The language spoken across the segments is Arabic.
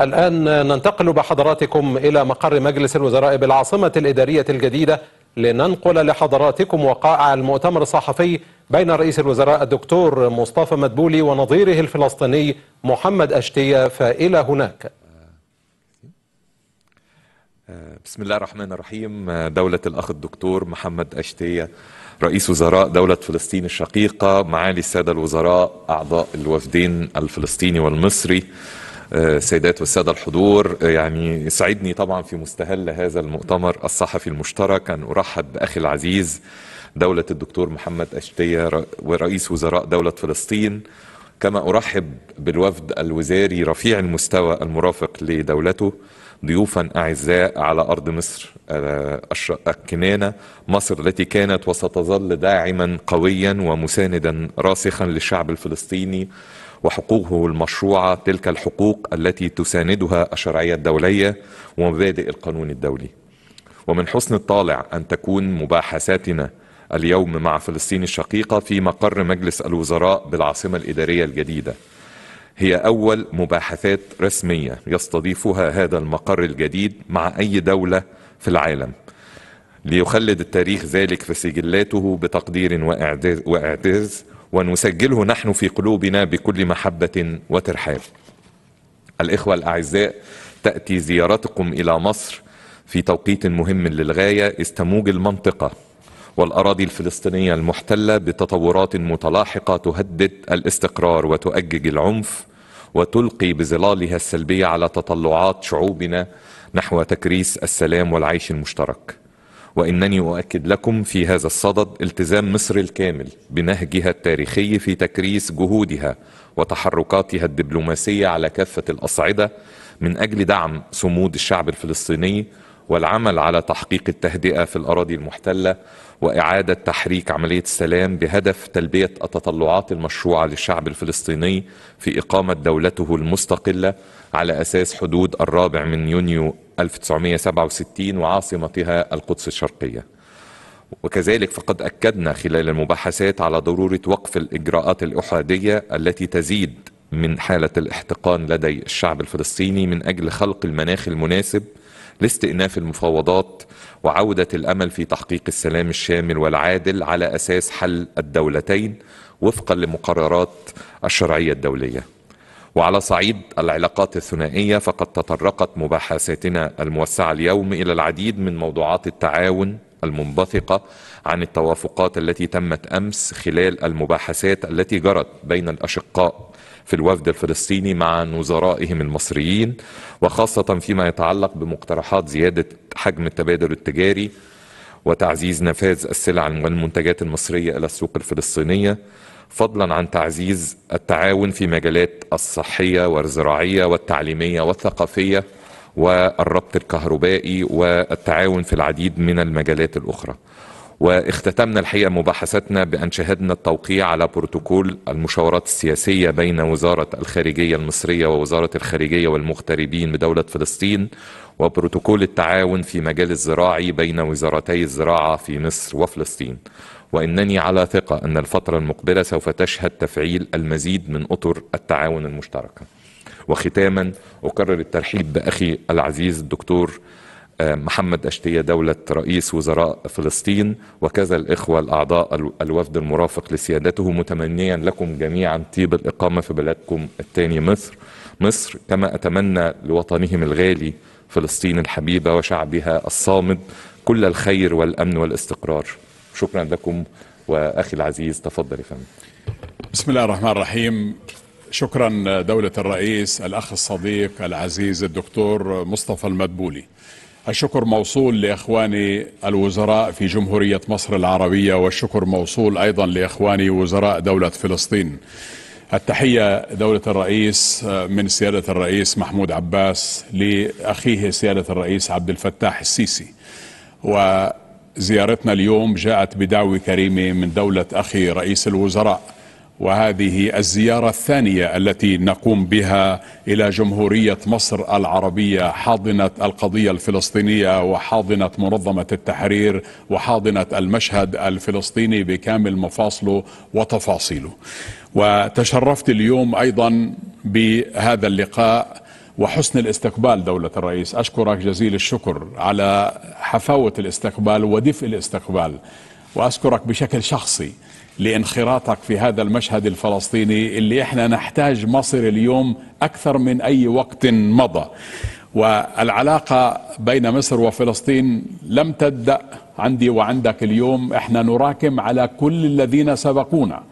الآن ننتقل بحضراتكم إلى مقر مجلس الوزراء بالعاصمة الإدارية الجديدة لننقل لحضراتكم وقائع المؤتمر الصحفي بين رئيس الوزراء الدكتور مصطفى مدبولي ونظيره الفلسطيني محمد أشتية فإلى هناك بسم الله الرحمن الرحيم دولة الأخ الدكتور محمد أشتية رئيس وزراء دولة فلسطين الشقيقة معالي السادة الوزراء أعضاء الوفدين الفلسطيني والمصري السيدات والسادة الحضور يعني يسعدني طبعا في مستهل هذا المؤتمر الصحفي المشترك أن أرحب بأخي العزيز دولة الدكتور محمد أشتية ورئيس وزراء دولة فلسطين كما أرحب بالوفد الوزاري رفيع المستوى المرافق لدولته ضيوفا أعزاء على أرض مصر آه، الكنانة مصر التي كانت وستظل داعما قويا ومساندا راسخا للشعب الفلسطيني وحقوقه المشروعة تلك الحقوق التي تساندها الشرعية الدولية ومبادئ القانون الدولي ومن حسن الطالع أن تكون مباحثاتنا اليوم مع فلسطين الشقيقة في مقر مجلس الوزراء بالعاصمة الإدارية الجديدة هي أول مباحثات رسمية يستضيفها هذا المقر الجديد مع أي دولة في العالم ليخلد التاريخ ذلك في سجلاته بتقدير وإعجاز ونسجله نحن في قلوبنا بكل محبة وترحاب الإخوة الأعزاء تأتي زيارتكم إلى مصر في توقيت مهم للغاية استموج المنطقة والأراضي الفلسطينية المحتلة بتطورات متلاحقة تهدد الاستقرار وتؤجج العنف وتلقي بظلالها السلبية على تطلعات شعوبنا نحو تكريس السلام والعيش المشترك وإنني أؤكد لكم في هذا الصدد التزام مصر الكامل بنهجها التاريخي في تكريس جهودها وتحركاتها الدبلوماسية على كافة الأصعدة من أجل دعم صمود الشعب الفلسطيني والعمل على تحقيق التهدئة في الأراضي المحتلة وإعادة تحريك عملية السلام بهدف تلبية التطلعات المشروعة للشعب الفلسطيني في إقامة دولته المستقلة على أساس حدود الرابع من يونيو 1967 وعاصمتها القدس الشرقية وكذلك فقد أكدنا خلال المباحثات على ضرورة وقف الإجراءات الأحادية التي تزيد من حالة الاحتقان لدي الشعب الفلسطيني من أجل خلق المناخ المناسب لاستئناف المفاوضات وعودة الأمل في تحقيق السلام الشامل والعادل على أساس حل الدولتين وفقا لمقررات الشرعية الدولية وعلى صعيد العلاقات الثنائية فقد تطرقت مباحثاتنا الموسعة اليوم إلى العديد من موضوعات التعاون المنبثقة عن التوافقات التي تمت أمس خلال المباحثات التي جرت بين الأشقاء في الوفد الفلسطيني مع نظرائهم المصريين وخاصة فيما يتعلق بمقترحات زيادة حجم التبادل التجاري وتعزيز نفاذ السلع والمنتجات المصرية إلى السوق الفلسطينية فضلا عن تعزيز التعاون في مجالات الصحية والزراعية والتعليمية والثقافية والربط الكهربائي والتعاون في العديد من المجالات الأخرى واختتمنا الحقيقة مباحثاتنا بأن شهدنا التوقيع على بروتوكول المشاورات السياسية بين وزارة الخارجية المصرية ووزارة الخارجية والمغتربين بدولة فلسطين وبروتوكول التعاون في مجال الزراعي بين وزارتي الزراعة في مصر وفلسطين وإنني على ثقة أن الفترة المقبلة سوف تشهد تفعيل المزيد من أطر التعاون المشتركة وختاما أكرر الترحيب بأخي العزيز الدكتور آه، محمد أشتية دولة رئيس وزراء فلسطين وكذا الإخوة الأعضاء الوفد المرافق لسيادته متمنيا لكم جميعا طيب الإقامة في بلدكم الثاني مصر مصر كما أتمنى لوطنهم الغالي فلسطين الحبيبة وشعبها الصامد كل الخير والأمن والاستقرار شكرا لكم واخي العزيز تفضل يا فندم بسم الله الرحمن الرحيم شكرا دولة الرئيس الأخ الصديق العزيز الدكتور مصطفى المدبولي الشكر موصول لإخواني الوزراء في جمهورية مصر العربية والشكر موصول أيضا لإخواني وزراء دولة فلسطين التحية دولة الرئيس من سيادة الرئيس محمود عباس لأخيه سيادة الرئيس عبد الفتاح السيسي و زيارتنا اليوم جاءت بدعوة كريمة من دولة أخي رئيس الوزراء وهذه الزيارة الثانية التي نقوم بها إلى جمهورية مصر العربية حاضنة القضية الفلسطينية وحاضنة منظمة التحرير وحاضنة المشهد الفلسطيني بكامل مفاصله وتفاصيله وتشرفت اليوم أيضا بهذا اللقاء وحسن الاستقبال دولة الرئيس أشكرك جزيل الشكر على حفاوة الاستقبال ودفء الاستقبال وأشكرك بشكل شخصي لانخراطك في هذا المشهد الفلسطيني اللي احنا نحتاج مصر اليوم أكثر من أي وقت مضى والعلاقة بين مصر وفلسطين لم تبدأ عندي وعندك اليوم احنا نراكم على كل الذين سبقونا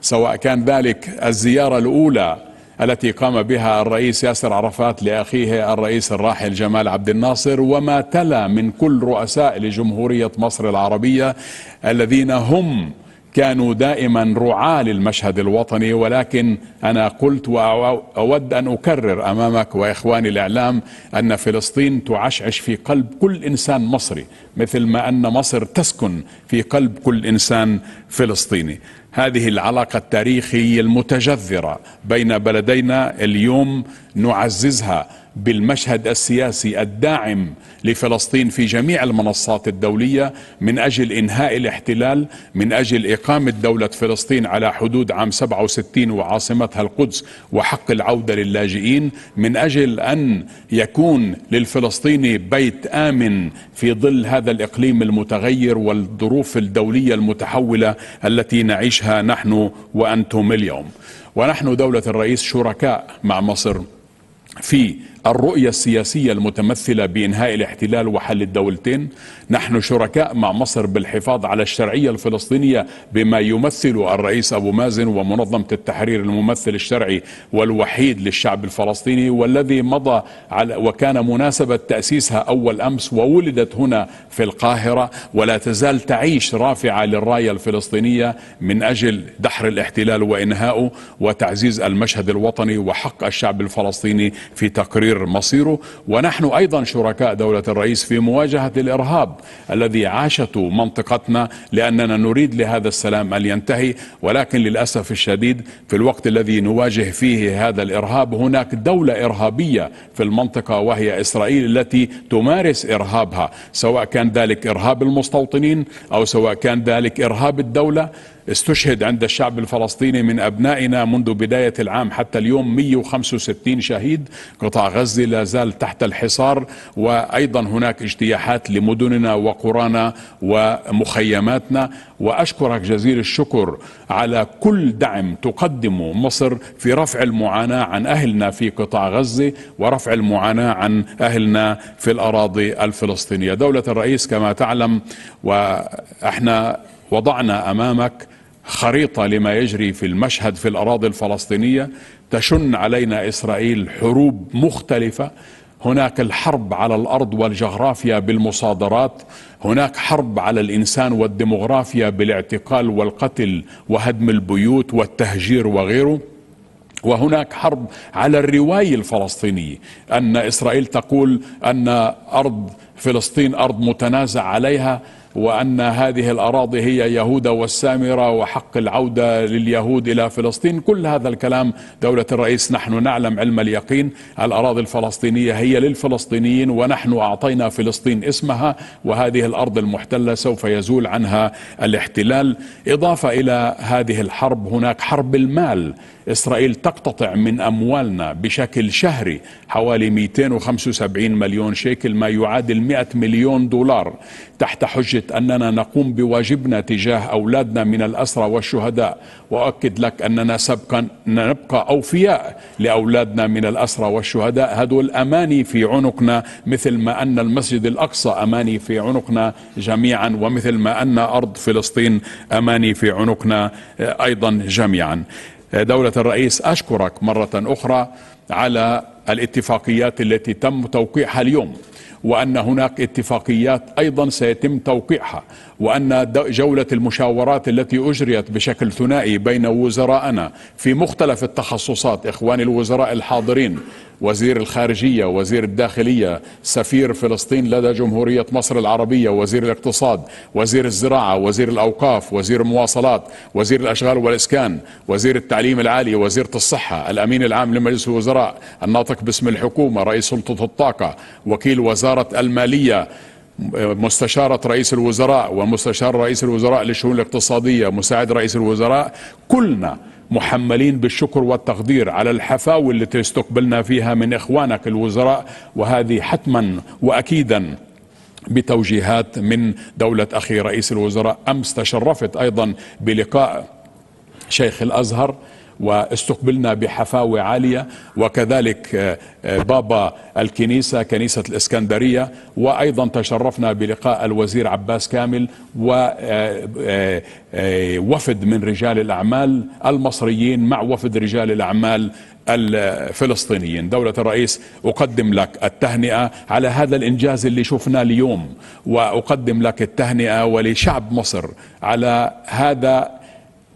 سواء كان ذلك الزيارة الأولى التي قام بها الرئيس ياسر عرفات لأخيه الرئيس الراحل جمال عبد الناصر وما تلا من كل رؤساء لجمهورية مصر العربية الذين هم كانوا دائما رعاة للمشهد الوطني ولكن أنا قلت وأود أن أكرر أمامك وإخواني الإعلام أن فلسطين تعشعش في قلب كل إنسان مصري مثل ما أن مصر تسكن في قلب كل إنسان فلسطيني هذه العلاقة التاريخية المتجذرة بين بلدينا اليوم نعززها بالمشهد السياسي الداعم لفلسطين في جميع المنصات الدولية من أجل إنهاء الاحتلال من أجل إقامة دولة فلسطين على حدود عام 67 وعاصمتها القدس وحق العودة للاجئين من أجل أن يكون للفلسطيني بيت آمن في ظل هذا الإقليم المتغير والظروف الدولية المتحولة التي نعيشها نحن وأنتم اليوم ونحن دولة الرئيس شركاء مع مصر في الرؤية السياسية المتمثلة بإنهاء الاحتلال وحل الدولتين نحن شركاء مع مصر بالحفاظ على الشرعية الفلسطينية بما يمثل الرئيس أبو مازن ومنظمة التحرير الممثل الشرعي والوحيد للشعب الفلسطيني والذي مضى على وكان مناسبة تأسيسها أول أمس وولدت هنا في القاهرة ولا تزال تعيش رافعة للراية الفلسطينية من أجل دحر الاحتلال وإنهائه وتعزيز المشهد الوطني وحق الشعب الفلسطيني في تقرير يستقر مصيره ونحن أيضا شركاء دولة الرئيس في مواجهة الإرهاب الذي عاشته منطقتنا لأننا نريد لهذا السلام أن ينتهي ولكن للأسف الشديد في الوقت الذي نواجه فيه هذا الإرهاب هناك دولة إرهابية في المنطقة وهي إسرائيل التي تمارس إرهابها سواء كان ذلك إرهاب المستوطنين أو سواء كان ذلك إرهاب الدولة استشهد عند الشعب الفلسطيني من أبنائنا منذ بداية العام حتى اليوم 165 شهيد قطاع غزة لا زال تحت الحصار وأيضا هناك اجتياحات لمدننا وقرانا ومخيماتنا وأشكرك جزيل الشكر على كل دعم تقدمه مصر في رفع المعاناة عن أهلنا في قطاع غزة ورفع المعاناة عن أهلنا في الأراضي الفلسطينية دولة الرئيس كما تعلم وإحنا وضعنا أمامك خريطة لما يجري في المشهد في الأراضي الفلسطينية تشن علينا إسرائيل حروب مختلفة هناك الحرب على الأرض والجغرافيا بالمصادرات هناك حرب على الإنسان والديمغرافيا بالاعتقال والقتل وهدم البيوت والتهجير وغيره وهناك حرب على الرواية الفلسطينية أن إسرائيل تقول أن أرض فلسطين أرض متنازع عليها وأن هذه الأراضي هي يهودا والسامرة وحق العودة لليهود إلى فلسطين كل هذا الكلام دولة الرئيس نحن نعلم علم اليقين الأراضي الفلسطينية هي للفلسطينيين ونحن أعطينا فلسطين اسمها وهذه الأرض المحتلة سوف يزول عنها الاحتلال إضافة إلى هذه الحرب هناك حرب المال إسرائيل تقتطع من أموالنا بشكل شهري حوالي 275 مليون شيكل ما يعادل 100 مليون دولار تحت حجة أننا نقوم بواجبنا تجاه أولادنا من الأسرى والشهداء وأؤكد لك أننا سبقا نبقى أوفياء لأولادنا من الأسرى والشهداء هدول أماني في عنقنا مثل ما أن المسجد الأقصى أماني في عنقنا جميعا ومثل ما أن أرض فلسطين أماني في عنقنا آه، أيضا جميعا آه، دولة الرئيس أشكرك مرة أخرى على الاتفاقيات التي تم توقيعها اليوم وأن هناك اتفاقيات أيضا سيتم توقيعها وأن جولة المشاورات التي أجريت بشكل ثنائي بين وزرائنا في مختلف التخصصات إخواني الوزراء الحاضرين وزير الخارجية وزير الداخلية سفير فلسطين لدى جمهورية مصر العربية وزير الاقتصاد وزير الزراعة وزير الأوقاف وزير المواصلات وزير الأشغال والإسكان وزير التعليم العالي وزيرة الصحة الأمين العام لمجلس الوزراء الناطق باسم الحكومة رئيس سلطة الطاقة وكيل وزارة وزارة المالية مستشارة رئيس الوزراء ومستشار رئيس الوزراء للشؤون الاقتصادية مساعد رئيس الوزراء كلنا محملين بالشكر والتقدير على الحفاوة التي استقبلنا فيها من إخوانك الوزراء وهذه حتما وأكيدا بتوجيهات من دولة أخي رئيس الوزراء أمس تشرفت أيضا بلقاء شيخ الأزهر واستقبلنا بحفاوة عالية وكذلك آه، آه، بابا الكنيسة كنيسة الإسكندرية وأيضا تشرفنا بلقاء الوزير عباس كامل ووفد آه، من رجال الأعمال المصريين مع وفد رجال الأعمال الفلسطينيين دولة الرئيس أقدم لك التهنئة على هذا الإنجاز اللي شفناه اليوم وأقدم لك التهنئة ولشعب مصر على هذا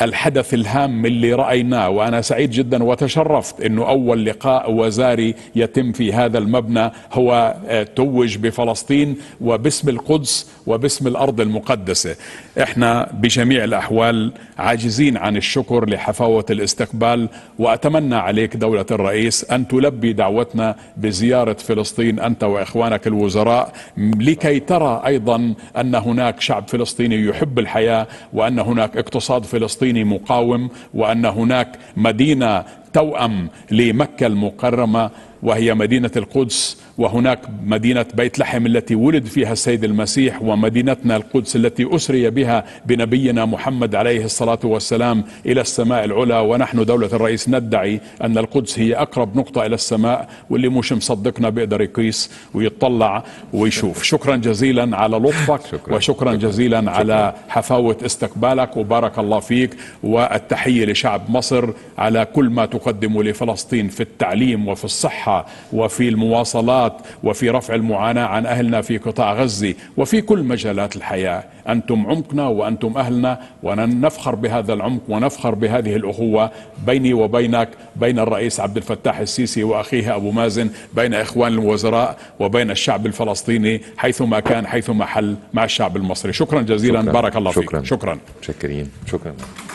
الحدث الهام اللي رأيناه وأنا سعيد جدا وتشرفت أنه أول لقاء وزاري يتم في هذا المبنى هو آه، توج بفلسطين وباسم القدس وباسم الأرض المقدسة احنا بجميع الأحوال عاجزين عن الشكر لحفاوة الاستقبال وأتمنى عليك دولة الرئيس أن تلبي دعوتنا بزيارة فلسطين أنت وإخوانك الوزراء لكي ترى أيضا أن هناك شعب فلسطيني يحب الحياة وأن هناك اقتصاد فلسطيني الدين مقاوم وأن هناك مدينة توأم لمكة المكرمة وهي مدينة القدس وهناك مدينة بيت لحم التي ولد فيها السيد المسيح ومدينتنا القدس التي أسري بها بنبينا محمد عليه الصلاة والسلام إلى السماء العلى ونحن دولة الرئيس ندعي أن القدس هي أقرب نقطة إلى السماء واللي مش مصدقنا بيقدر يقيس ويطلع ويشوف شكرا جزيلا على لطفك شكرا. وشكرا جزيلا شكرا. على حفاوة استقبالك وبارك الله فيك والتحية لشعب مصر على كل ما تقدمه لفلسطين في التعليم وفي الصحة وفي المواصلات الصداقات وفي رفع المعاناة عن أهلنا في قطاع غزة وفي كل مجالات الحياة أنتم عمقنا وأنتم أهلنا ونفخر بهذا العمق ونفخر بهذه الأخوة بيني وبينك بين الرئيس عبد الفتاح السيسي وأخيه أبو مازن بين إخوان الوزراء وبين الشعب الفلسطيني حيثما كان حيثما حل مع الشعب المصري شكرا جزيلا شكرا. بارك الله شكرا. فيك شكرا شكرا شكرا